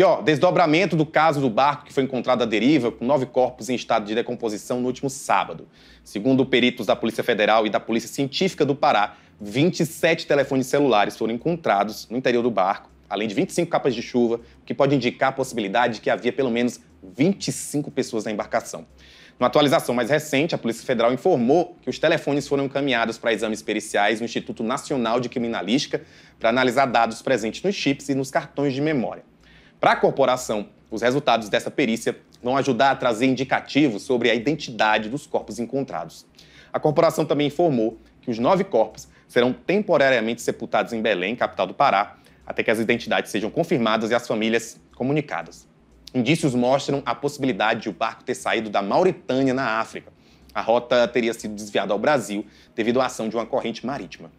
E ó, desdobramento do caso do barco que foi encontrado à deriva com nove corpos em estado de decomposição no último sábado. Segundo peritos da Polícia Federal e da Polícia Científica do Pará, 27 telefones celulares foram encontrados no interior do barco, além de 25 capas de chuva, o que pode indicar a possibilidade de que havia pelo menos 25 pessoas na embarcação. Na atualização mais recente, a Polícia Federal informou que os telefones foram encaminhados para exames periciais no Instituto Nacional de Criminalística para analisar dados presentes nos chips e nos cartões de memória. Para a corporação, os resultados dessa perícia vão ajudar a trazer indicativos sobre a identidade dos corpos encontrados. A corporação também informou que os nove corpos serão temporariamente sepultados em Belém, capital do Pará, até que as identidades sejam confirmadas e as famílias comunicadas. Indícios mostram a possibilidade de o barco ter saído da Mauritânia, na África. A rota teria sido desviada ao Brasil devido à ação de uma corrente marítima.